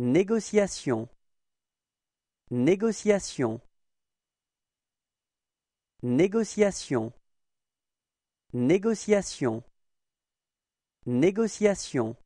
Négociation Négociation Négociation Négociation Négociation